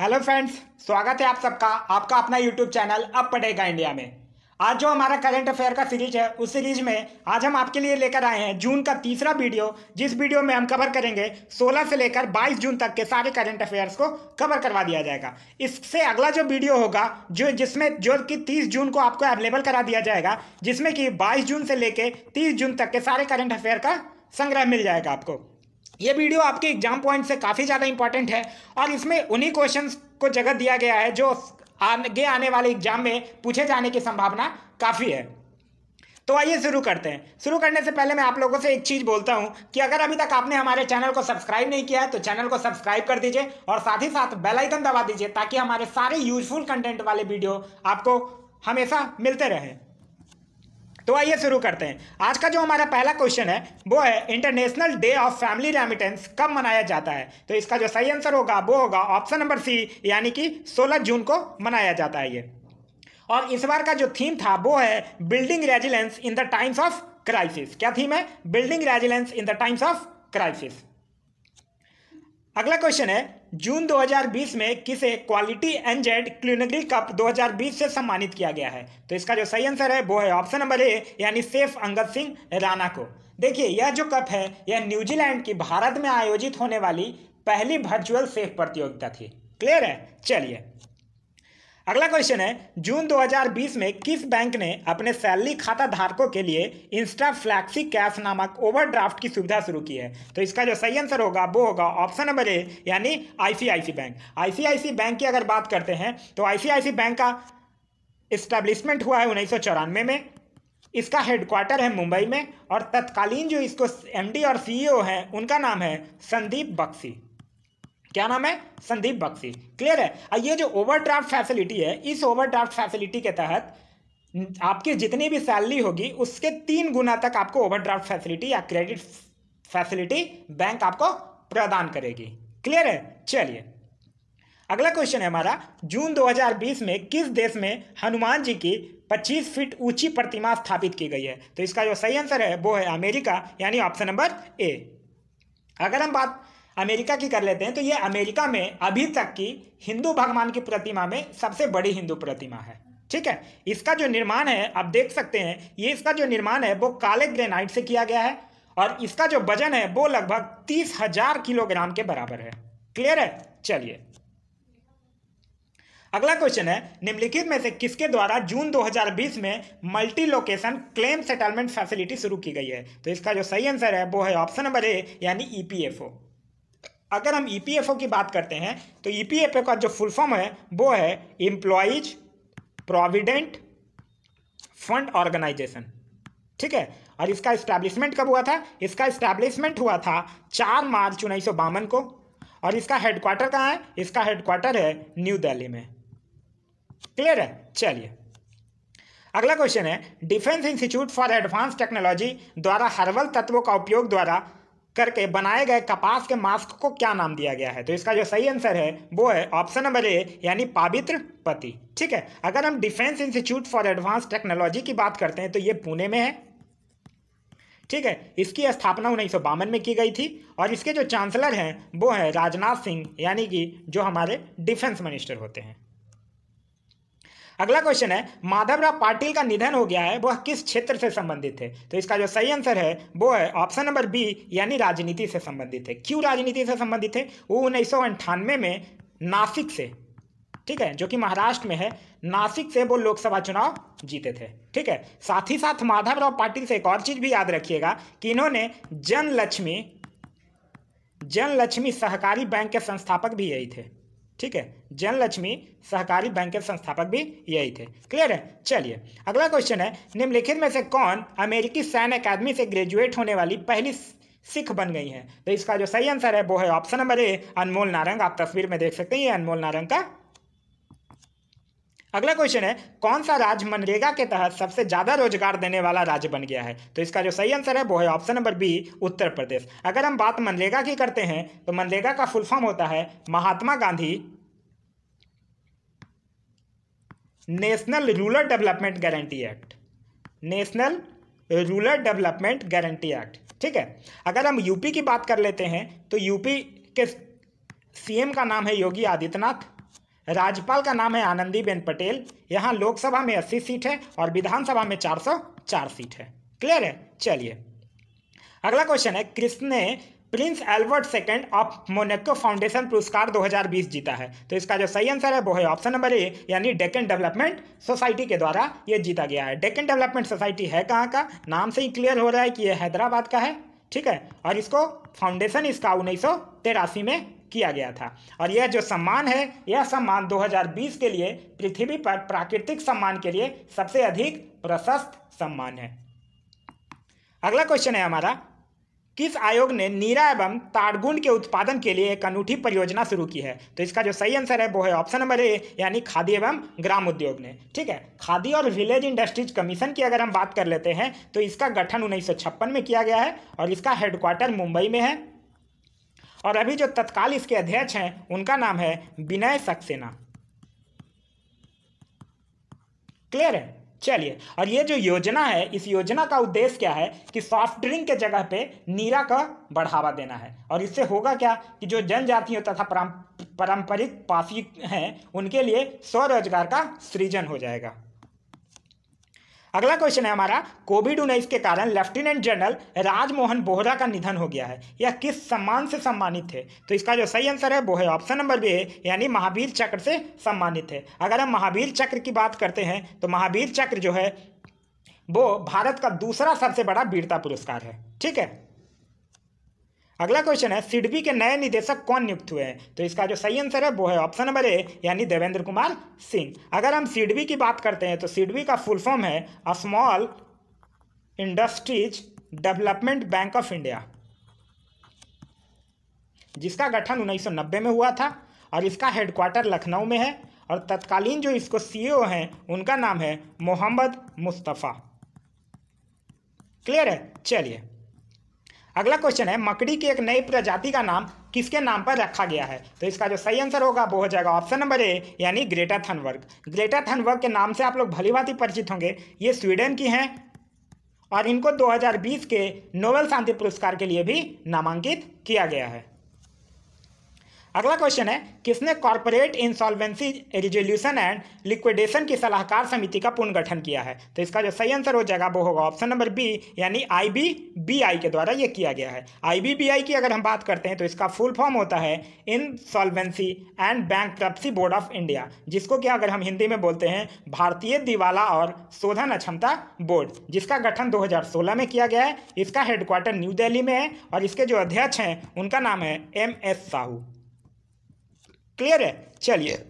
hello friends स्वागत है आप सबका आपका अपना यूट्यूब चैनल अब पढ़ेगा इंडिया में आज जो हमारा करंट अफेयर का सीरीज है उस सीरीज में आज हम आपके लिए लेकर आए हैं जून का तीसरा वीडियो जिस वीडियो में हम कवर करेंगे 16 से लेकर 22 जून तक के सारे करंट अफेयर्स को कवर करवा दिया जाएगा इससे अगला जो वीडियो होगा जो जिसमें जो कि 30 जून को आपको अवेलेबल करा दिया जाएगा जिसमें कि बाईस जून से लेकर तीस जून तक के सारे करंट अफेयर का संग्रह मिल जाएगा आपको ये वीडियो आपके एग्जाम पॉइंट से काफ़ी ज़्यादा इंपॉर्टेंट है और इसमें उन्हीं क्वेश्चन को जगह दिया गया है जो आगे आने वाले एग्जाम में पूछे जाने की संभावना काफ़ी है तो आइए शुरू करते हैं शुरू करने से पहले मैं आप लोगों से एक चीज़ बोलता हूं कि अगर अभी तक आपने हमारे चैनल को सब्सक्राइब नहीं किया है तो चैनल को सब्सक्राइब कर दीजिए और साथ ही साथ बेल आइकन दबा दीजिए ताकि हमारे सारे यूजफुल कंटेंट वाले वीडियो आपको हमेशा मिलते रहें तो आइए शुरू करते हैं आज का जो हमारा पहला क्वेश्चन है वो है international day of family remittance कब मनाया जाता है तो इसका जो सही आंसर होगा वो होगा ऑप्शन नंबर सी यानी कि 16 जून को मनाया जाता है ये और इस बार का जो थीम था वो है building resilience in the times of crisis क्या थीम है building resilience in the times of crisis अगला क्वेश्चन है जून 2020 में किसे क्वालिटी एनजेड क्लिनगरी कप 2020 से सम्मानित किया गया है तो इसका जो सही आंसर है वो है ऑप्शन नंबर ए यानी सेफ अंगद सिंह राणा को देखिए यह जो कप है यह न्यूजीलैंड की भारत में आयोजित होने वाली पहली वर्चुअल सेफ प्रतियोगिता थी क्लियर है चलिए अगला क्वेश्चन है जून 2020 में किस बैंक ने अपने सैलरी खाता धारकों के लिए इंस्टा फ्लैक्सी कैश नामक ओवरड्राफ्ट की सुविधा शुरू की है तो इसका जो सही आंसर होगा वो होगा ऑप्शन नंबर ए यानी आईसीआईसी बैंक आईसीआईसी बैंक की अगर बात करते हैं तो आईसीआईसी बैंक का इस्टेब्लिशमेंट हुआ है उन्नीस में इसका हेडक्वार्टर है मुंबई में और तत्कालीन जो इसको एम और सी e हैं उनका नाम है संदीप बक्सी क्या नाम है संदीप बख्शी क्लियर है ये जो ओवरड्राफ्ट फैसिलिटी है इस ओवरड्राफ्ट फैसिलिटी के तहत आपकी जितनी भी सैलरी होगी उसके तीन गुना तक आपको ओवरड्राफ्ट फैसिलिटी या क्रेडिट फैसिलिटी बैंक आपको प्रदान करेगी क्लियर है चलिए अगला क्वेश्चन है हमारा जून 2020 में किस देश में हनुमान जी की 25 फीट ऊंची प्रतिमा स्थापित की गई है तो इसका जो सही आंसर है वो है अमेरिका यानी ऑप्शन नंबर ए अगर हम बात अमेरिका की कर लेते हैं तो ये अमेरिका में अभी तक की हिंदू भगवान की प्रतिमा में सबसे बड़ी हिंदू प्रतिमा है ठीक है इसका जो निर्माण है आप देख सकते हैं ये इसका जो निर्माण है वो काले ग्रेनाइट से किया गया है और इसका जो वजन है वो लगभग तीस हजार किलोग्राम के बराबर है क्लियर है चलिए अगला क्वेश्चन है निम्नलिखित में से किसके द्वारा जून 2020 में multi location claim settlement facility शुरू की गई है तो इसका जो सही आंसर है वो है ऑप्शन नंबर ए यानी ईपीएफओ e अगर हम ई e की बात करते हैं तो ई e का जो फुल फॉर्म है वो है एम्प्लॉयज प्रोविडेंट फंड ऑर्गेनाइजेशन ठीक है और इसका इस्टेब्लिशमेंट कब हुआ था इसका इस्टेब्लिशमेंट हुआ था चार मार्च उन्नीस को और इसका हेडक्वार्टर कहाँ है इसका हेडक्वार्टर है न्यू दिल्ली में क्लियर है चलिए अगला क्वेश्चन है defence institute for advance technology द्वारा हर्बल तत्वों का उपयोग द्वारा करके बनाए गए कपास के मास्क को क्या नाम दिया गया है तो इसका जो सही आंसर है वो है ऑप्शन नंबर ए यानी पावित्र पति ठीक है अगर हम defence institute for advance technology की बात करते हैं तो ये पुणे में है ठीक है इसकी स्थापना उन्नीस में की गई थी और इसके जो चांसलर हैं वो है राजनाथ सिंह यानी कि जो हमारे डिफेंस मिनिस्टर होते हैं अगला क्वेश्चन है माधवराव पाटिल का निधन हो गया है वह किस क्षेत्र से संबंधित है तो इसका जो सही आंसर है वो है ऑप्शन नंबर बी यानी राजनीति से संबंधित है क्यों राजनीति से संबंधित है वो उन्नीस में नासिक से ठीक है जो कि महाराष्ट्र में है नासिक से वो लोकसभा चुनाव जीते थे ठीक है साथ ही साथ माधवराव पाटिल से एक और चीज़ भी याद रखिएगा कि इन्होंने जन लक्ष्मी जन लक्ष्मी सहकारी बैंक के संस्थापक भी यही थे ठीक है जैन लक्ष्मी सहकारी बैंक के संस्थापक भी यही थे क्लियर है चलिए अगला क्वेश्चन है निम्नलिखित में से कौन अमेरिकी सैन्य अकादमी से ग्रेजुएट होने वाली पहली सिख बन गई हैं तो इसका जो सही आंसर है वो है option number A Anmol Narang आप तस्वीर में देख सकते हैं ये अनमोल नारंग का अगला क्वेश्चन है कौन सा राज्य मनरेगा के तहत सबसे ज्यादा रोजगार देने वाला राज्य बन गया है तो इसका जो सही आंसर है वो है option number B Uttar Pradesh अगर हम बात मनरेगा की करते हैं तो मनरेगा का फुल फॉर्म होता है Mahatma Gandhi national rural development guarantee act national rural development guarantee act ठीक है अगर हम यूपी की बात कर लेते हैं तो यूपी के सीएम का नाम है योगी आदित्यनाथ राज्यपाल का नाम है आनंदीबेन पटेल यहाँ लोकसभा में अस्सी सीट है और विधानसभा में चार सौ चार सीट है क्लियर है चलिए अगला क्वेश्चन है कृष्ण prince Albert second of Monaco foundation पुरस्कार 2020 जीता है तो इसका जो सही आंसर है वो है ऑप्शन नंबर ए यानी डेकन डेवलपमेंट सोसाइटी के द्वारा ये जीता गया है डेकन डेवलपमेंट सोसाइटी है कहाँ का नाम से ही क्लियर हो रहा है कि ये हैदराबाद का है ठीक है और इसको फाउंडेशन इसका उन्नीस में किया गया था और यह जो सम्मान है यह सम्मान 2020 के लिए पृथ्वी पर प्राकृतिक सम्मान के लिए सबसे अधिक प्रशस्त सम्मान है अगला क्वेश्चन है हमारा किस आयोग ने नीरा एवं ताड़गुंड के उत्पादन के लिए एक अनूठी परियोजना शुरू की है तो इसका जो सही आंसर है वो है ऑप्शन नंबर ए यानी खादी एवं ग्राम उद्योग ने ठीक है खादी और विलेज इंडस्ट्रीज कमीशन की अगर हम बात कर लेते हैं तो इसका गठन उन्नीस में किया गया है और इसका हेडक्वार्टर मुंबई में है और अभी जो तत्काल इसके अध्यक्ष हैं उनका नाम है विनय सक्सेना क्लियर है चलिए और ये जो योजना है इस योजना का उद्देश्य क्या है कि सॉफ्ट ड्रिंक के जगह पे नीरा का बढ़ावा देना है और इससे होगा क्या कि जो जनजातियों तथा पारंपरिक पासी हैं उनके लिए स्वरोजगार का सृजन हो जाएगा अगला क्वेश्चन है हमारा कोविड उन्नीस के कारण लेफ्टिनेंट जनरल राजमोहन बोहरा का निधन हो गया है यह किस सम्मान से सम्मानित थे तो इसका जो सही आंसर है वो है ऑप्शन नंबर बी है यानी महावीर चक्र से सम्मानित है अगर हम महावीर चक्र की बात करते हैं तो महावीर चक्र जो है वो भारत का दूसरा सबसे बड़ा वीरता पुरस्कार है ठीक है अगला क्वेश्चन है सिडबी के नए निदेशक कौन नियुक्त हुए हैं तो इसका जो सही आंसर है वो है ऑप्शन नंबर ए यानी देवेंद्र कुमार सिंह अगर हम सिडबी की बात करते हैं तो सिडबी का फुल फॉर्म है small industries development bank of India जिसका गठन 1990 में हुआ था और इसका हेडक्वार्टर लखनऊ में है और तत्कालीन जो इसको सीईओ e हैं उनका नाम है मोहम्मद मुस्तफ़ा क्लियर है चलिए अगला क्वेश्चन है मकड़ी की एक नई प्रजाति का नाम किसके नाम पर रखा गया है तो इसका जो सही आंसर होगा वो हो जाएगा ऑप्शन नंबर ए यानी ग्रेटर थनवर्ग ग्रेटर थनवर्ग के नाम से आप लोग भली भाती परिचित होंगे ये स्वीडन की हैं और इनको 2020 के नोबेल शांति पुरस्कार के लिए भी नामांकित किया गया है अगला क्वेश्चन है किसने corporate insolvency resolution and liquidation की सलाहकार समिति का पुनर्गठन किया है तो इसका जो सही आंसर हो जाएगा वो होगा ऑप्शन नंबर बी यानी आई बी बी आई के द्वारा ये किया गया है आई बी बी आई की अगर हम बात करते हैं तो इसका फुल फॉर्म होता है insolvency and bank board of India जिसको क्या अगर हम हिंदी में बोलते हैं भारतीय दिवाला और शोधन अक्षमता बोर्ड जिसका गठन दो में किया गया है इसका हेडक्वार्टर न्यू दिल्ली में है और इसके जो अध्यक्ष हैं उनका नाम है एम एस साहू क्लियर है चलिए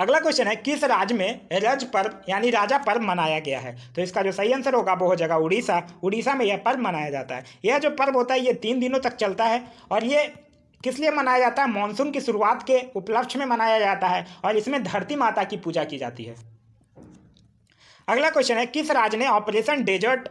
अगला क्वेश्चन है किस राज्य में रज पर्व यानी राजा पर्व मनाया गया है तो इसका जो सही आंसर होगा वो हो जाएगा उड़ीसा उड़ीसा में यह पर्व मनाया जाता है यह जो पर्व होता है ये तीन दिनों तक चलता है और ये किस लिए मनाया जाता है मानसून की शुरुआत के उपलक्ष्य में मनाया जाता है और इसमें धरती माता की पूजा की जाती है अगला क्वेश्चन है किस राज्य ने ऑपरेशन डेजर्ट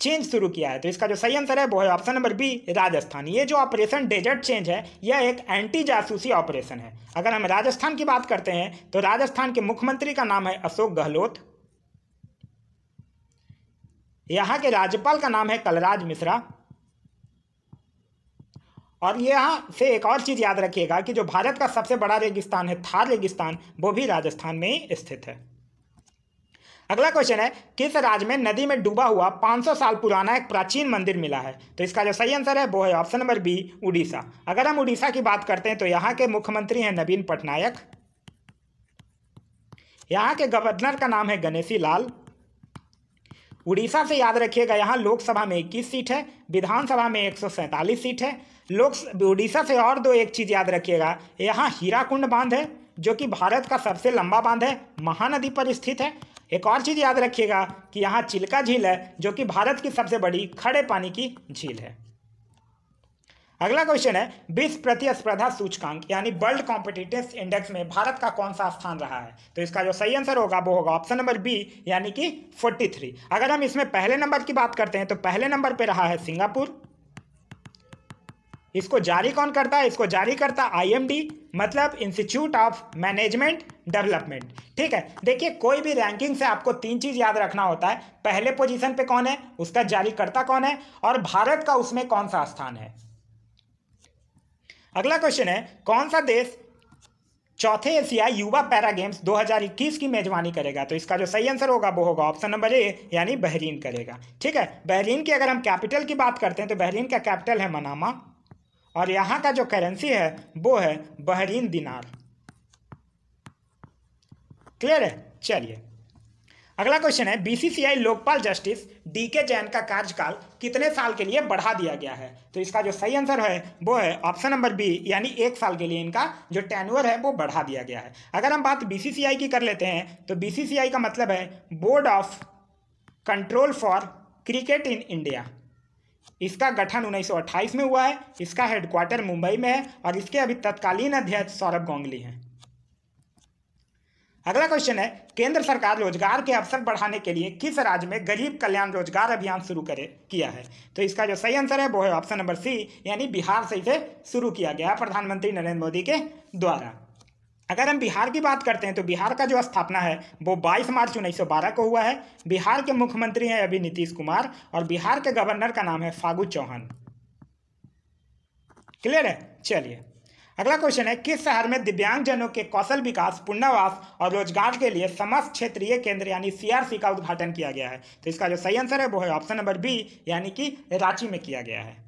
चेंज शुरू किया है तो इसका जो सही आंसर है वो है ऑप्शन नंबर बी राजस्थान ये जो ऑपरेशन डेजर्ट चेंज है यह एक एंटी जासूसी ऑपरेशन है अगर हम राजस्थान की बात करते हैं तो राजस्थान के मुख्यमंत्री का नाम है अशोक गहलोत यहाँ के राज्यपाल का नाम है कलराज मिश्रा और यहाँ से एक और चीज़ याद रखिएगा कि जो भारत का सबसे बड़ा रेगिस्तान है थार रेगिस्तान वो भी राजस्थान में ही स्थित है अगला क्वेश्चन है किस राज्य में नदी में डूबा हुआ 500 साल पुराना एक प्राचीन मंदिर मिला है तो इसका जो सही आंसर है वो है ऑप्शन नंबर बी उड़ीसा अगर हम उड़ीसा की बात करते हैं तो यहाँ के मुख्यमंत्री हैं नवीन पटनायक यहाँ के गवर्नर का नाम है गणेशी लाल उड़ीसा से याद रखिएगा यहाँ लोकसभा में इक्कीस सीट है विधानसभा में एक सीट है लोक उड़ीसा से और दो एक चीज़ याद रखिएगा यहाँ हीराकुंड बांध है जो कि भारत का सबसे लंबा बांध है महानदी पर स्थित है एक और चीज़ याद रखिएगा कि यहाँ चिल्का झील है जो कि भारत की सबसे बड़ी खड़े पानी की झील है अगला क्वेश्चन है विश्व प्रतिस्पर्धा सूचकांक यानी वर्ल्ड कॉम्पिटिटिव इंडेक्स में भारत का कौन सा स्थान रहा है तो इसका जो सही आंसर होगा वो होगा ऑप्शन नंबर बी यानी कि 43 अगर हम इसमें पहले नंबर की बात करते हैं तो पहले नंबर पे रहा है सिंगापुर इसको जारी कौन करता है इसको जारी करता आईएमडी मतलब इंस्टीट्यूट ऑफ मैनेजमेंट डेवलपमेंट ठीक है देखिए कोई भी रैंकिंग से आपको तीन चीज़ याद रखना होता है पहले पोजीशन पे कौन है उसका जारी करता कौन है और भारत का उसमें कौन सा स्थान है अगला क्वेश्चन है कौन सा देश चौथे एशिया युवा पैरा गेम्स 2021 की मेजबानी करेगा तो इसका जो सही आंसर होगा वो होगा ऑप्शन नंबर ए यानी बहरीन करेगा ठीक है बहरीन की अगर हम कैपिटल की बात करते हैं तो बहरीन का कैपिटल है मनामा और यहाँ का जो करेंसी है वो है बहरीन दिनार क्लियर है चलिए अगला क्वेश्चन है बीसीसीआई लोकपाल जस्टिस डी के जैन का कार्यकाल कितने साल के लिए बढ़ा दिया गया है तो इसका जो सही आंसर है वो है ऑप्शन नंबर बी यानी एक साल के लिए इनका जो टेनवर है वो बढ़ा दिया गया है अगर हम बात बीसीसीआई की कर लेते हैं तो बीसीसीआई का मतलब है board of control for cricket in India इसका गठन 1928 में हुआ है इसका हेडक्वार्टर मुंबई में है और इसके अभी तत्कालीन अध्यक्ष सौरभ गांगुली हैं अगला क्वेश्चन है केंद्र सरकार रोजगार के अवसर बढ़ाने के लिए किस राज्य में गरीब कल्याण रोजगार अभियान शुरू करे किया है तो इसका जो सही आंसर है वो है ऑप्शन नंबर सी यानी बिहार से इसे शुरू किया गया प्रधानमंत्री नरेंद्र मोदी के द्वारा अगर हम बिहार की बात करते हैं तो बिहार का जो स्थापना है वो 22 मार्च 1912 को हुआ है बिहार के मुख्यमंत्री हैं अभी नीतीश कुमार और बिहार के गवर्नर का नाम है फागू चौहान क्लियर है चलिए अगला क्वेश्चन है किस शहर में दिव्यांगजनों के कौशल विकास पुनर्वास और रोजगार के लिए समस्त क्षेत्रीय केंद्र यानी सीआरसी का उद्घाटन किया गया है तो इसका जो सही आंसर है वो है ऑप्शन नंबर बी यानी कि रांची में किया गया है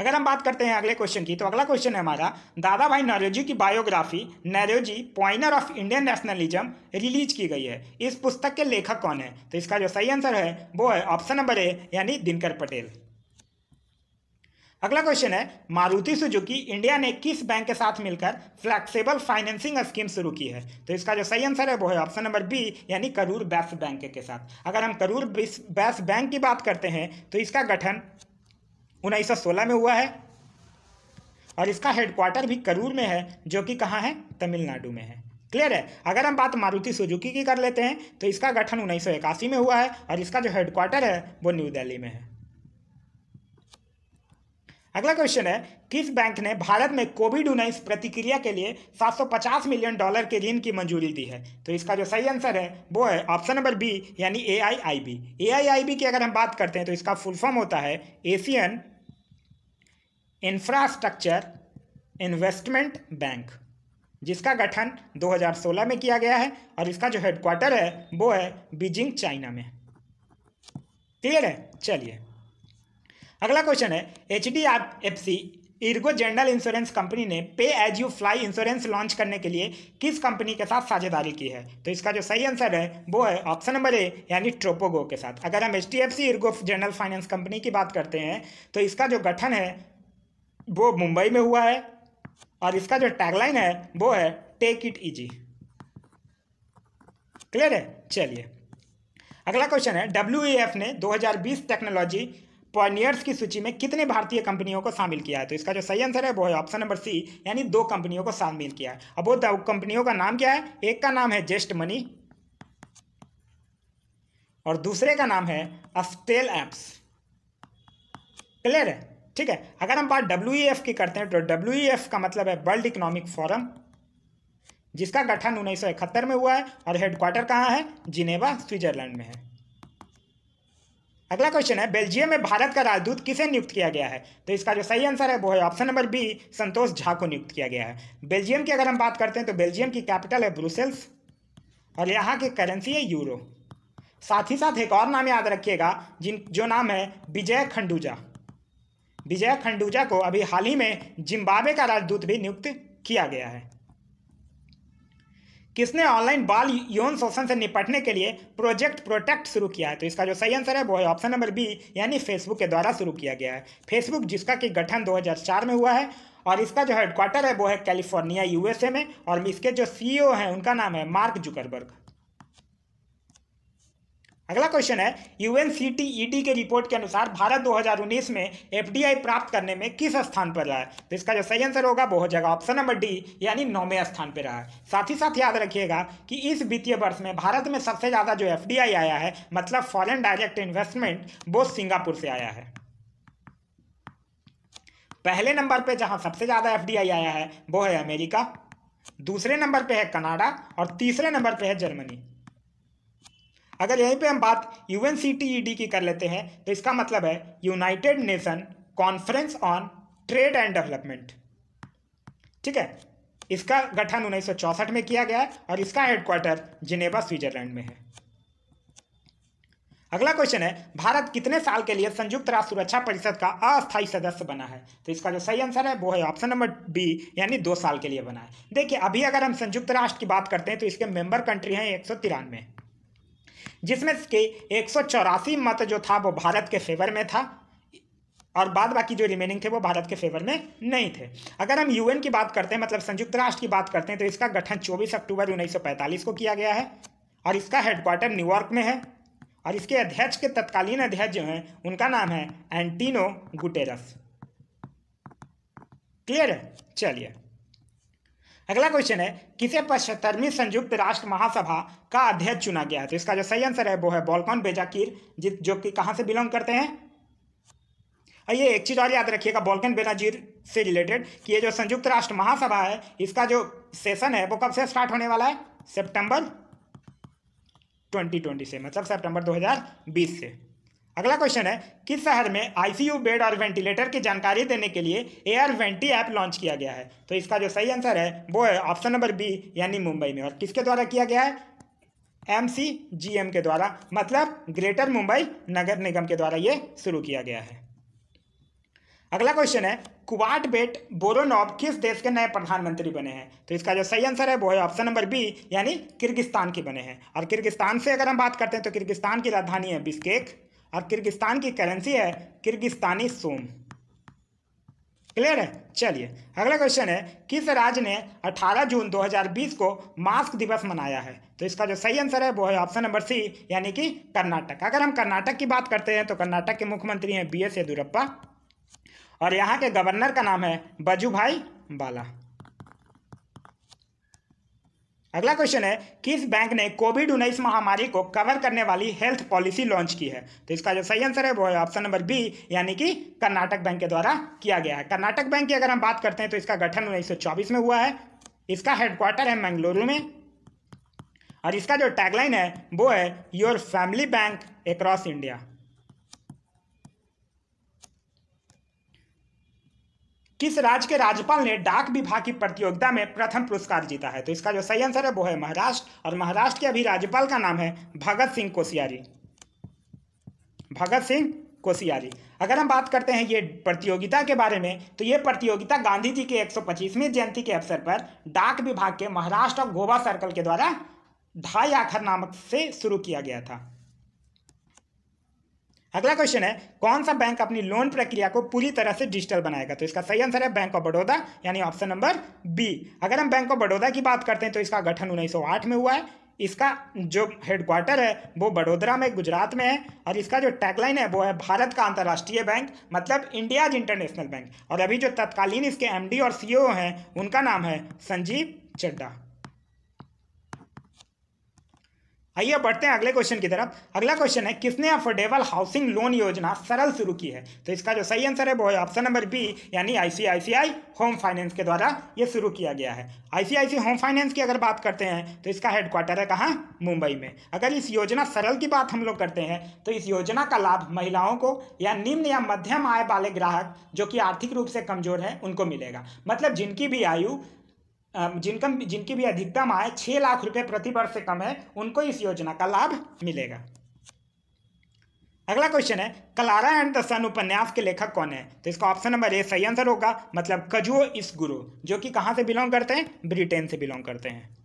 अगर हम बात करते हैं अगले क्वेश्चन की तो अगला क्वेश्चन है हमारा दादा भाई नरोजी की biography Naoroji pioneer of Indian nationalism release की गई है इस पुस्तक के लेखक कौन है तो इसका जो सही आंसर है वो है ऑप्शन नंबर ए यानी दिनकर पटेल अगला क्वेश्चन है मारुति सुजुकी इंडिया ने किस बैंक के साथ मिलकर फ्लेक्सिबल फाइनेंसिंग स्कीम शुरू की है तो इसका जो सही आंसर है वो है ऑप्शन नंबर बी यानी करूर बैस बैंक के साथ अगर हम करूर बैस बैंक की बात करते हैं तो इसका गठन उन्नीस में हुआ है और इसका हेडक्वार्टर भी करूर में है जो कि कहाँ है तमिलनाडु में है क्लियर है अगर हम बात मारुति सुजुकी की कर लेते हैं तो इसका गठन उन्नीस में हुआ है और इसका जो हेडक्वार्टर है वो न्यू दिल्ली में है अगला क्वेश्चन है किस बैंक ने भारत में कोविड उन्नीस प्रतिक्रिया के लिए 750 मिलियन डॉलर के ऋण की मंजूरी दी है तो इसका जो सही आंसर है वो है ऑप्शन नंबर बी यानी ए आई आई बी ए आई आई बी की अगर हम बात करते हैं तो इसका फुल फॉर्म होता है एशियन इंफ्रास्ट्रक्चर इन्वेस्टमेंट बैंक जिसका गठन 2016 में किया गया है और इसका जो हेडक्वार्टर है वो है बीजिंग चाइना में क्लियर है चलिए अगला क्वेश्चन है H D F C इर्गो general insurance company ने pay as you fly insurance launch करने के लिए किस कंपनी के साथ साझेदारी की है तो इसका जो सही आंसर है वो है ऑप्शन नंबर ए यानी ट्रोपोगो के साथ अगर हम H D F C इर्गो general finance company की बात करते हैं तो इसका जो गठन है वो मुंबई में हुआ है और इसका जो टैगलाइन है वो है टेक इट ईजी क्लियर है चलिए अगला क्वेश्चन है डब्ल्यू e ने 2020 टेक्नोलॉजी पॉनियर्स की सूची में कितने भारतीय कंपनियों को शामिल किया है तो इसका जो सही आंसर है वो है ऑप्शन नंबर सी यानी दो कंपनियों को शामिल किया है अब वो कंपनियों का नाम क्या है एक का नाम है जेस्ट मनी और दूसरे का नाम है अस्टेल एप्स क्लियर है ठीक है अगर हम बात डब्ल्यू e की करते हैं तो डब्ल्यू e का मतलब है वर्ल्ड इकोनॉमिक फोरम जिसका गठन उन्नीस में हुआ है और हेडक्वार्टर कहाँ है जिनेवा स्विट्जरलैंड में है अगला क्वेश्चन है बेल्जियम में भारत का राजदूत किसे नियुक्त किया गया है तो इसका जो सही आंसर है वो है option number B Santosh Jha को नियुक्त किया गया है बेल्जियम की अगर हम बात करते हैं तो बेल्जियम की कैपिटल है ब्रुसेल्स और यहाँ की करेंसी है यूरो साथ ही साथ एक और नाम याद रखिएगा जिन जो नाम है विजय खंडूजा विजय खंडूजा को अभी हाल ही में जिम्बाब्वे का राजदूत भी नियुक्त किया गया है किसने ऑनलाइन बाल यौन शोषण से निपटने के लिए प्रोजेक्ट प्रोटेक्ट शुरू किया है तो इसका जो सही आंसर है वो है ऑप्शन नंबर बी यानी फेसबुक के द्वारा शुरू किया गया है फेसबुक जिसका कि गठन 2004 में हुआ है और इसका जो हेडक्वार्टर है वो है कैलिफोर्निया यूएसए में और इसके जो सीईओ हैं उनका नाम है मार्क जुकरबर्ग अगला क्वेश्चन है यू एन सी के रिपोर्ट के अनुसार भारत 2019 में एफडीआई प्राप्त करने में किस स्थान पर रहा है तो इसका जो सही आंसर होगा वो हो जाएगा ऑप्शन नंबर डी यानी नौवें स्थान पर रहा है साथ ही साथ याद रखिएगा कि इस वित्तीय वर्ष में भारत में सबसे ज़्यादा जो एफडीआई आया है मतलब फॉरन डायरेक्ट इन्वेस्टमेंट वो सिंगापुर से आया है पहले नंबर पे जहां सबसे ज़्यादा एफ आया है वो है अमेरिका दूसरे नंबर पे है कनाडा और तीसरे नंबर पे है जर्मनी अगर यहीं पे हम बात यू e की कर लेते हैं तो इसका मतलब है united nation conference on trade and development ठीक है इसका गठन उन्नीस में किया गया है और इसका हेडक्वार्टर जिनेवा स्विट्जरलैंड में है अगला क्वेश्चन है भारत कितने साल के लिए संयुक्त राष्ट्र सुरक्षा परिषद का अस्थायी सदस्य बना है तो इसका जो सही आंसर है वो है ऑप्शन नंबर बी यानी दो साल के लिए बना है देखिए अभी अगर हम संयुक्त राष्ट्र की बात करते हैं तो इसके मेंबर कंट्री हैं एक सौ तिरानवे जिसमें के एक मत जो था वो भारत के फेवर में था और बाद बाकी जो रिमेनिंग थे वो भारत के फेवर में नहीं थे अगर हम यूएन की बात करते हैं मतलब संयुक्त राष्ट्र की बात करते हैं तो इसका गठन 24 अक्टूबर 1945 को किया गया है और इसका हेडक्वार्टर न्यूयॉर्क में है और इसके अध्यक्ष के तत्कालीन अध्यक्ष जो हैं उनका नाम है एंटीनो गुटेरस क्लियर है चलिए अगला क्वेश्चन है किसे पचहत्तरवीं संयुक्त राष्ट्र महासभा का अध्यक्ष चुना गया है तो इसका जो सही आंसर है वो है बॉलकॉन बेजाकिर जो कि कहाँ से बिलोंग करते हैं ये एक चीज़ और याद रखिएगा बॉलकन बेनाजीर से रिलेटेड कि ये जो संयुक्त राष्ट्र महासभा है इसका जो सेशन है वो कब से स्टार्ट होने वाला है सितंबर 2020 से मतलब सितंबर 2020 से अगला क्वेश्चन है किस शहर में आईसीयू बेड और वेंटिलेटर की जानकारी देने के लिए एयर वेंटी ऐप लॉन्च किया गया है तो इसका जो सही आंसर है वो है ऑप्शन नंबर बी यानी मुंबई में और किसके द्वारा किया गया है एम सी जी एम के द्वारा मतलब ग्रेटर मुंबई नगर निगम के द्वारा ये शुरू किया गया है अगला क्वेश्चन है कुवाट बेट बोरोनॉब किस देश के नए प्रधानमंत्री बने हैं तो इसका जो सही आंसर है वो है ऑप्शन नंबर बी यानी किर्गिस्तान के बने हैं और किर्गिस्तान से अगर हम बात करते हैं तो किर्गिस्तान की राजधानी है बिस्केक और किर्गिस्तान की करेंसी है किर्गिस्तानी सोम क्लियर है चलिए अगला क्वेश्चन है किस राज्य ने 18 जून 2020 को मास्क दिवस मनाया है तो इसका जो सही आंसर है वो है ऑप्शन नंबर सी यानी कि कर्नाटक अगर हम कर्नाटक की बात करते हैं तो कर्नाटक के मुख्यमंत्री हैं बी एस येदुरप्पा और यहाँ के गवर्नर का नाम है बजू भाई बाला अगला क्वेश्चन है किस बैंक ने कोविड उन्नीस महामारी को कवर करने वाली हेल्थ पॉलिसी लॉन्च की है तो इसका जो सही आंसर है वो है ऑप्शन नंबर बी यानी कि कर्नाटक बैंक के द्वारा किया गया है कर्नाटक बैंक की अगर हम बात करते हैं तो इसका गठन उन्नीस में हुआ है इसका हेडक्वार्टर है मैंगलुरु में और इसका जो टैगलाइन है वो है your family bank across India किस राज्य के राज्यपाल ने डाक विभाग की प्रतियोगिता में प्रथम पुरस्कार जीता है तो इसका जो सही आंसर है वो है महाराष्ट्र और महाराष्ट्र के अभी राज्यपाल का नाम है भगत सिंह कोशियारी भगत सिंह कोशियारी अगर हम बात करते हैं ये प्रतियोगिता के बारे में तो ये प्रतियोगिता गांधी जी के 125वीं जयंती के अवसर पर डाक विभाग के महाराष्ट्र और गोवा सर्कल के द्वारा ढाई आखर नामक से शुरू किया गया था अगला क्वेश्चन है कौन सा बैंक अपनी लोन प्रक्रिया को पूरी तरह से डिजिटल बनाएगा तो इसका सही आंसर है बैंक ऑफ बड़ौदा यानी ऑप्शन नंबर बी अगर हम बैंक ऑफ बड़ौदा की बात करते हैं तो इसका गठन 1908 में हुआ है इसका जो हेडक्वार्टर है वो बड़ोदरा में गुजरात में है और इसका जो टैगलाइन है वो है भारत का अंतर्राष्ट्रीय बैंक मतलब इंडियाज इंटरनेशनल बैंक और अभी जो तत्कालीन इसके एमडी और सीईओ e हैं उनका नाम है संजीव चड्डा आइए बढ़ते हैं अगले क्वेश्चन की तरफ अगला क्वेश्चन है किसने अफोर्डेबल हाउसिंग लोन योजना सरल शुरू की है तो इसका जो सही आंसर है वो है ऑप्शन नंबर बी यानी आईसीआईसीआई होम फाइनेंस के द्वारा ये शुरू किया गया है आईसीआईसी होम फाइनेंस की अगर बात करते हैं तो इसका हेडक्वार्टर है कहाँ मुंबई में अगर इस योजना सरल की बात हम लोग करते हैं तो इस योजना का लाभ महिलाओं को या निम्न या मध्यम आय वाले ग्राहक जो कि आर्थिक रूप से कमजोर है उनको मिलेगा मतलब जिनकी भी आयु जिनका जिनकी भी अधिकतम आय छः लाख रुपए प्रति वर्ष से कम है उनको इस योजना का लाभ मिलेगा अगला क्वेश्चन है कलारा एंड द सन उपन्यास के लेखक कौन है तो इसका ऑप्शन नंबर ए सही आंसर होगा मतलब कजुओ इस गुरु जो कि कहाँ से बिलोंग करते हैं ब्रिटेन से बिलोंग करते हैं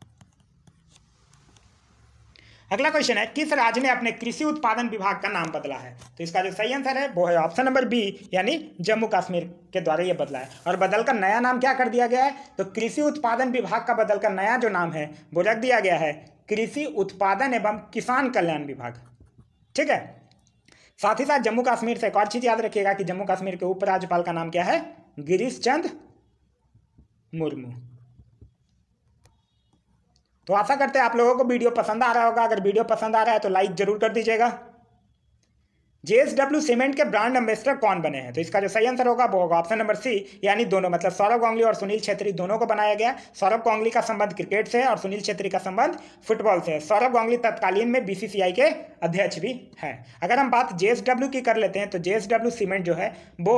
अगला क्वेश्चन है किस राज्य ने अपने कृषि उत्पादन विभाग का नाम बदला है तो इसका जो सही आंसर है वो है ऑप्शन नंबर बी यानी जम्मू कश्मीर के द्वारा ये बदला है और बदल का नया नाम क्या कर दिया गया है तो कृषि उत्पादन विभाग का बदल का नया जो नाम है वो रख दिया गया है कृषि उत्पादन एवं किसान कल्याण विभाग ठीक है साथ ही साथ जम्मू कश्मीर से एक और चीज़ याद रखिएगा कि जम्मू कश्मीर के उपराज्यपाल का नाम क्या है गिरीश चंद मुर्मू तो आशा करते हैं आप लोगों को वीडियो पसंद आ रहा होगा अगर वीडियो पसंद आ रहा है तो लाइक ज़रूर कर दीजिएगा जेएसडब्ल्यू सीमेंट के ब्रांड एम्बेसडर कौन बने हैं तो इसका जो सही आंसर होगा वो होगा ऑप्शन नंबर सी यानी दोनों मतलब सौरभ गांगली और सुनील छेत्री दोनों को बनाया गया सौरभ गांगली का संबंध क्रिकेट से है और सुनील छेत्री का संबंध फुटबॉल से है सौरभ गांगली तत्कालीन में बीसीसीआई के अध्यक्ष भी हैं अगर हम बात जेएसडब्ल्यू की कर लेते हैं तो जेएसडब्ल्यू सीमेंट जो है वो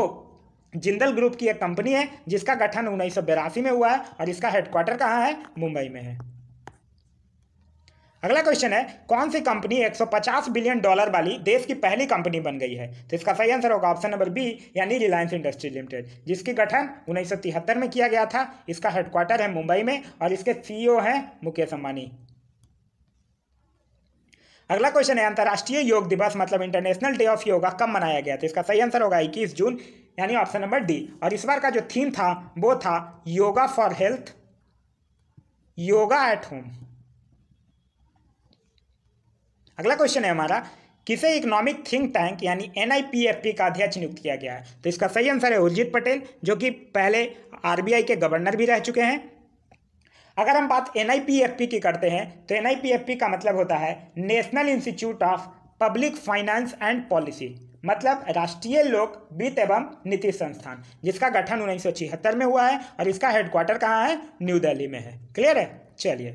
जिंदल ग्रुप की एक कंपनी है जिसका गठन उन्नीस में हुआ है और इसका हेडक्वार्टर कहाँ है मुंबई में है अगला क्वेश्चन है कौन सी कंपनी 150 बिलियन डॉलर वाली देश की पहली कंपनी बन गई है तो इसका सही आंसर होगा ऑप्शन नंबर बी यानी रिलायंस इंडस्ट्री लिमिटेड जिसकी गठन उन्नीस में किया गया था इसका हेडक्वार्टर है मुंबई में और इसके सीईओ e हैं मुकेश अंबानी अगला क्वेश्चन है अंतर्राष्ट्रीय योग दिवस मतलब इंटरनेशनल डे ऑफ योगा कब मनाया गया था तो इसका सही आंसर होगा इक्कीस जून यानी ऑप्शन नंबर डी और इस बार का जो थीम था वो था yoga for health yoga at home अगला क्वेश्चन है हमारा किसे इकोनॉमिक थिंक टैंक यानी एन का अध्यक्ष नियुक्त किया गया है तो इसका सही आंसर है उर्जित पटेल जो कि पहले आर के गवर्नर भी रह चुके हैं अगर हम बात एन की करते हैं तो एन का मतलब होता है national institute of public finance and policy मतलब राष्ट्रीय लोक वित्त एवं नीति संस्थान जिसका गठन उन्नीस में हुआ है और इसका हेडक्वार्टर कहाँ है न्यू दिल्ली में है क्लियर है चलिए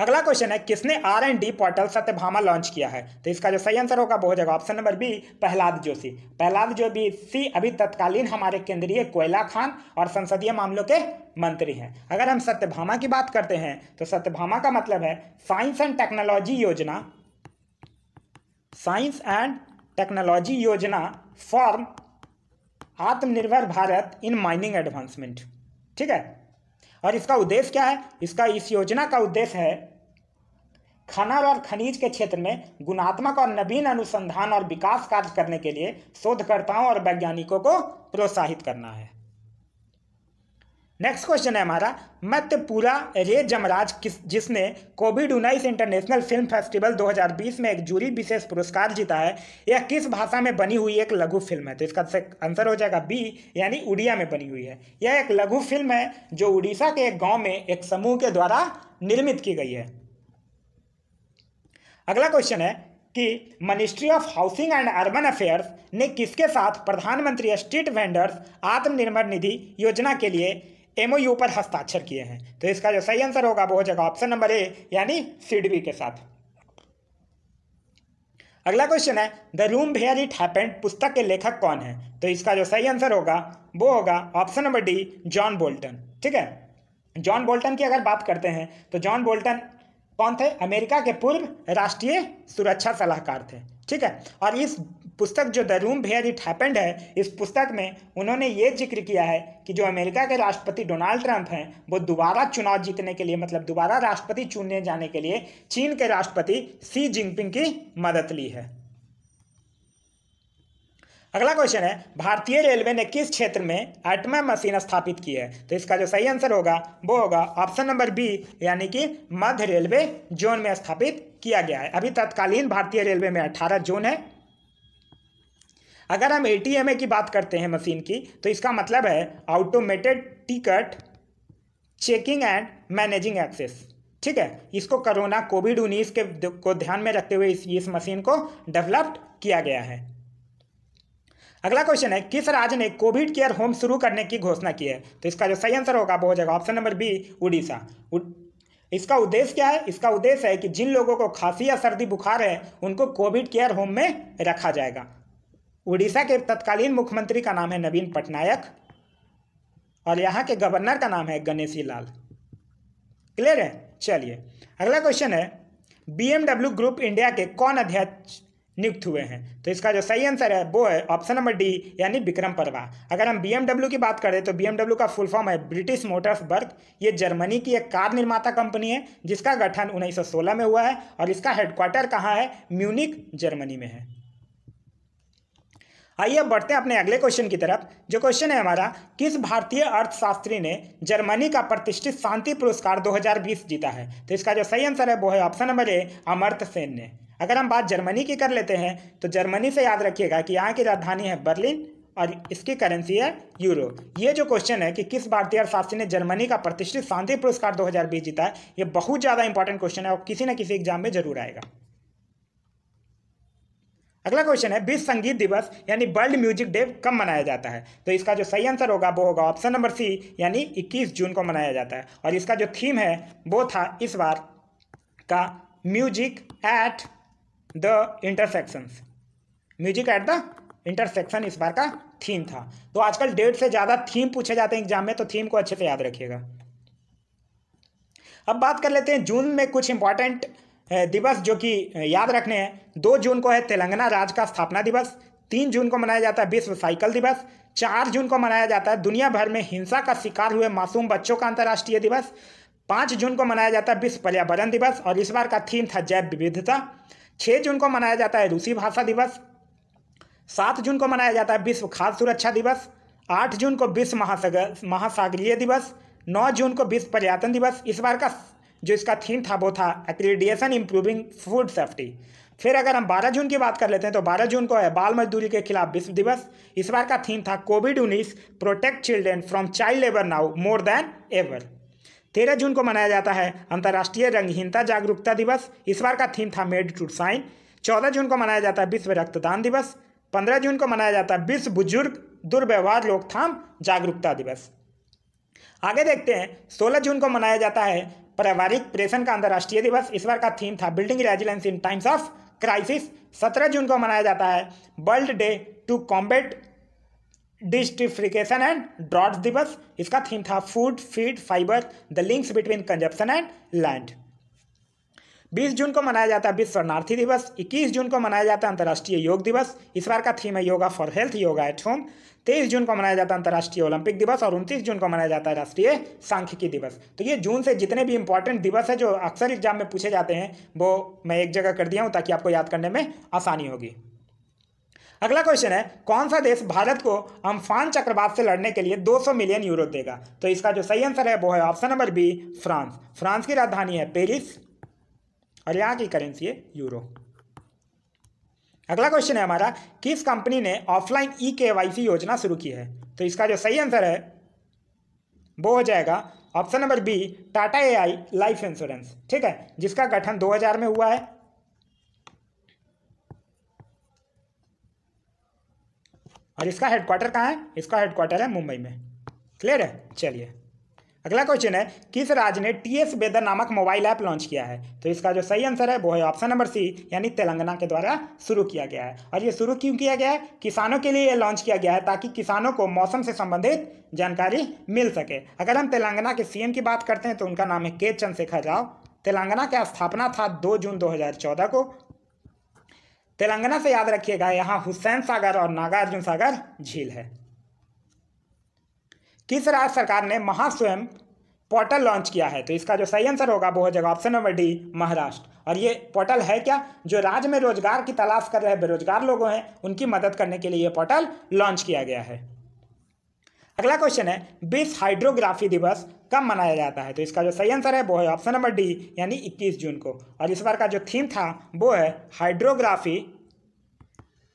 अगला क्वेश्चन है किसने R and D portal Satyabhama launch किया है तो इसका जो सही आंसर होगा वो हो जाएगा option number B Prahlad Joshi Prahlad जो भी सी अभी तत्कालीन हमारे केंद्रीय कोयला खान और संसदीय मामलों के मंत्री हैं अगर हम सत्यभामा की बात करते हैं तो सत्यभामा का मतलब है साइंस एंड टेक्नोलॉजी योजना साइंस एंड टेक्नोलॉजी योजना फॉर्म आत्मनिर्भर भारत इन माइनिंग एडवांसमेंट ठीक है और इसका उद्देश्य क्या है इसका इस योजना का उद्देश्य है खनन और खनिज के क्षेत्र में गुणात्मक और नवीन अनुसंधान और विकास कार्य करने के लिए शोधकर्ताओं और वैज्ञानिकों को प्रोत्साहित करना है नेक्स्ट क्वेश्चन है हमारा मत्यपुरा रे जमराज किस जिसने कोविड उन्नीस इंटरनेशनल फिल्म फेस्टिवल 2020 में एक जूरी विशेष पुरस्कार जीता है यह किस भाषा में बनी हुई एक लघु फिल्म है तो इसका आंसर हो जाएगा बी यानी उड़िया में बनी हुई है यह एक लघु फिल्म है जो उड़ीसा के एक गाँव में एक समूह के द्वारा निर्मित की गई है अगला क्वेश्चन है कि ministry of housing and urban affairs ने किसके साथ प्रधानमंत्री स्ट्रीट वेंडर्स आत्मनिर्भर निधि योजना के लिए एमओयू पर हस्ताक्षर किए हैं तो इसका जो सही आंसर होगा वो हो जाएगा ऑप्शन नंबर ए यानी सिडबी के साथ अगला क्वेश्चन है the room where it happened पुस्तक के लेखक कौन है तो इसका जो सही आंसर होगा वो होगा option number D John Bolton ठीक है जॉन बोल्टन की अगर बात करते हैं तो जॉन बोल्टन कौन थे अमेरिका के पूर्व राष्ट्रीय सुरक्षा सलाहकार थे ठीक है और इस पुस्तक जो the room where it happened है इस पुस्तक में उन्होंने ये जिक्र किया है कि जो अमेरिका के राष्ट्रपति डोनाल्ड ट्रंप हैं वो दोबारा चुनाव जीतने के लिए मतलब दोबारा राष्ट्रपति चुनने जाने के लिए चीन के राष्ट्रपति सी जिनपिंग की मदद ली है अगला क्वेश्चन है भारतीय रेलवे ने किस क्षेत्र में एटमा मशीन स्थापित की है तो इसका जो सही आंसर होगा वो होगा ऑप्शन नंबर बी यानी कि मध्य रेलवे जोन में स्थापित किया गया है अभी तत्कालीन भारतीय रेलवे में अठारह जोन है अगर हम ए की बात करते हैं मशीन की तो इसका मतलब है automated ticket checking and managing access ठीक है इसको कोरोना कोविड उन्नीस के को ध्यान में रखते हुए इस, इस मशीन को डेवलप्ड किया गया है अगला क्वेश्चन है किस राज्य ने कोविड केयर होम शुरू करने की घोषणा की है तो इसका जो सही आंसर होगा वो हो जाएगा ऑप्शन नंबर बी उड़ीसा इसका उद्देश्य क्या है इसका उद्देश्य है कि जिन लोगों को खांसी या सर्दी बुखार है उनको कोविड केयर होम में रखा जाएगा उड़ीसा के तत्कालीन मुख्यमंत्री का नाम है नवीन पटनायक और यहाँ के गवर्नर का नाम है गणेशी लाल क्लियर है चलिए अगला क्वेश्चन है बी ग्रुप इंडिया के कौन अध्यक्ष नियुक्त हुए हैं तो इसका जो सही आंसर है वो है ऑप्शन नंबर डी यानी विक्रम परवा अगर हम बी की बात करें तो बी का फुल फॉर्म है ब्रिटिश मोटर्स बर्ग ये जर्मनी की एक कार निर्माता कंपनी है जिसका गठन 1916 में हुआ है और इसका हेडक्वार्टर कहाँ है म्यूनिक जर्मनी में है आइए अब बढ़ते हैं अपने अगले क्वेश्चन की तरफ जो क्वेश्चन है हमारा किस भारतीय अर्थशास्त्री ने जर्मनी का प्रतिष्ठित शांति पुरस्कार 2020 जीता है तो इसका जो सही आंसर है वो है option number A Amartya Sen ने अगर हम बात जर्मनी की कर लेते हैं तो जर्मनी से याद रखिएगा कि यहाँ की राजधानी है बर्लिन और इसकी करेंसी है यूरो ये जो क्वेश्चन है कि किस भारतीय अर्थशास्त्री ने जर्मनी का प्रतिष्ठित शांति पुरस्कार 2020 जीता है ये बहुत ज़्यादा इंपॉर्टेंट क्वेश्चन है और किसी न किसी एग्जाम में जरूर आएगा अगला क्वेश्चन है विश्व संगीत दिवस यानी वर्ल्ड म्यूजिक डे कब मनाया जाता है तो इसका जो सही आंसर होगा वो होगा ऑप्शन नंबर सी यानी 21 जून को मनाया जाता है और इसका जो थीम है वो था इस बार का music at the intersections music at the intersection इस बार का थीम था तो आजकल डेट से ज़्यादा थीम पूछे जाते हैं एग्जाम में तो थीम को अच्छे से याद रखिएगा अब बात कर लेते हैं जून में कुछ इंपॉर्टेंट दिवस जो कि याद रखने हैं दो जून को है तेलंगाना राज्य का स्थापना दिवस तीन जून को मनाया जाता है विश्व साइकिल दिवस चार जून को मनाया जाता है दुनिया भर में हिंसा का शिकार हुए मासूम बच्चों का अंतर्राष्ट्रीय दिवस पाँच जून को मनाया जाता है विश्व पर्यावरण दिवस और इस बार का थीम था जैव विविधता छः जून को मनाया जाता है रूसी भाषा दिवस सात जून को मनाया जाता है विश्व खाद्य सुरक्षा दिवस आठ जून को विश्व महासागर महासागरीय दिवस नौ जून को विश्व पर्यटन दिवस इस बार का जो इसका थीम था वो था एक्रीडिएशन इम्प्रूविंग फूड सेफ्टी फिर अगर हम 12 जून की बात कर लेते हैं तो 12 जून को है बाल मजदूरी के खिलाफ विश्व दिवस इस बार का थीम था कोविड उन्नीस protect children from child labour now more than ever तेरह जून को मनाया जाता है अंतर्राष्ट्रीय रंगहीनता जागरूकता दिवस इस बार का थीम था मेड टू साइन चौदह जून को मनाया जाता है विश्व रक्तदान दिवस पंद्रह जून को मनाया जाता है विश्व बुजुर्ग दुर्व्यवहार रोकथाम जागरूकता दिवस आगे देखते हैं सोलह जून को मनाया जाता है पारिवारिक प्रेषण का अंतर्राष्ट्रीय दिवस इस बार का थीम था building resilience in times of crisis सत्रह जून को मनाया जाता है world day to combat desertification and drought दिवस इसका थीम था food feed fibre the links between consumption and land 20 जून को मनाया जाता है विश्व शरणार्थी दिवस 21 जून को मनाया जाता है अंतर्राष्ट्रीय योग दिवस इस बार का थीम है yoga for health yoga at home 23 जून को मनाया जाता है अंतर्राष्ट्रीय ओलंपिक दिवस और 29 जून को मनाया जाता है राष्ट्रीय सांख्यिकी दिवस तो ये जून से जितने भी इंपॉर्टेंट दिवस है जो अक्सर एग्जाम में पूछे जाते हैं वो मैं एक जगह कर दिया हूँ ताकि आपको याद करने में आसानी होगी अगला क्वेश्चन है कौन सा देश भारत को अम्फान चक्रवात से लड़ने के लिए 200 मिलियन यूरो देगा तो इसका जो सही आंसर है वो है option number B France France की राजधानी है पेरिस और यहाँ की करेंसी है यूरो अगला क्वेश्चन है हमारा किस कंपनी ने ऑफलाइन ई के योजना शुरू की है तो इसका जो सही आंसर है वो हो जाएगा option number B Tata AI life insurance ठीक है जिसका गठन 2000 में हुआ है और इसका हेडक्वार्टर कहाँ है इसका हेडक्वार्टर है मुंबई में क्लियर है चलिए अगला क्वेश्चन है किस राज्य ने टी एस वेदर नामक मोबाइल ऐप लॉन्च किया है तो इसका जो सही आंसर है वो है ऑप्शन नंबर सी यानी तेलंगाना के द्वारा शुरू किया गया है और ये शुरू क्यों किया गया है किसानों के लिए ये लॉन्च किया गया है ताकि किसानों को मौसम से संबंधित जानकारी मिल सके अगर हम तेलंगाना के सीएम की बात करते हैं तो उनका नाम है के चंद्रशेखर राव तेलंगाना का स्थापना था दो जून दो को तेलंगाना से याद रखिएगा यहाँ हुसैन सागर और नागार्जुन सागर झील है किस राज्य सरकार ने महास्वयं पोर्टल लॉन्च किया है तो इसका जो सही आंसर होगा वो हो जाएगा ऑप्शन नंबर डी महाराष्ट्र और ये पोर्टल है क्या जो राज्य में रोजगार की तलाश कर रहे बेरोजगार लोगों हैं उनकी मदद करने के लिए ये पोर्टल लॉन्च किया गया है अगला क्वेश्चन है विश्व हाइड्रोग्राफी दिवस कब मनाया जाता है तो इसका जो सही आंसर है वो है ऑप्शन नंबर डी यानी 21 जून को और इस बार का जो थीम था वो है hydrography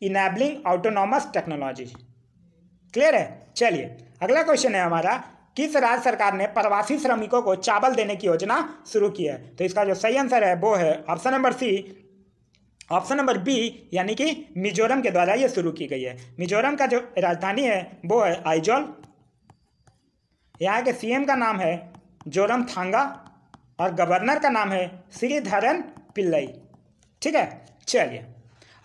enabling autonomous technology clear है चलिए अगला क्वेश्चन है हमारा किस राज्य सरकार ने प्रवासी श्रमिकों को चावल देने की योजना शुरू की है तो इसका जो सही आंसर है वो है option number C option number B यानी कि मिजोरम के द्वारा ये शुरू की गई है मिजोरम का जो राजधानी है वो है आइजोल यहाँ के सीएम का नाम है जोरम थांगा और गवर्नर का नाम है श्रीधरन पिल्लई ठीक है चलिए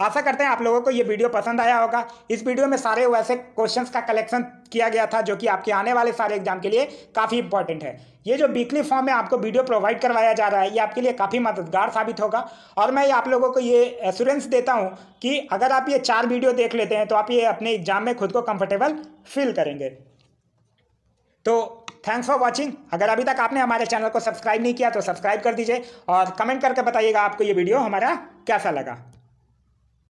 आशा करते हैं आप लोगों को ये वीडियो पसंद आया होगा इस वीडियो में सारे वैसे क्वेश्चंस का कलेक्शन किया गया था जो कि आपके आने वाले सारे एग्जाम के लिए काफ़ी इंपॉर्टेंट है ये जो वीकली फॉर्म में आपको वीडियो प्रोवाइड करवाया जा रहा है ये आपके लिए काफ़ी मददगार साबित होगा और मैं आप लोगों को ये एश्योरेंस देता हूँ कि अगर आप ये चार वीडियो देख लेते हैं तो आप ये अपने एग्जाम में खुद को कंफर्टेबल फील करेंगे तो थैंक्स फॉर वॉचिंग अगर अभी तक आपने हमारे चैनल को सब्सक्राइब नहीं किया तो सब्सक्राइब कर दीजिए और कमेंट करके बताइएगा आपको ये वीडियो हमारा कैसा लगा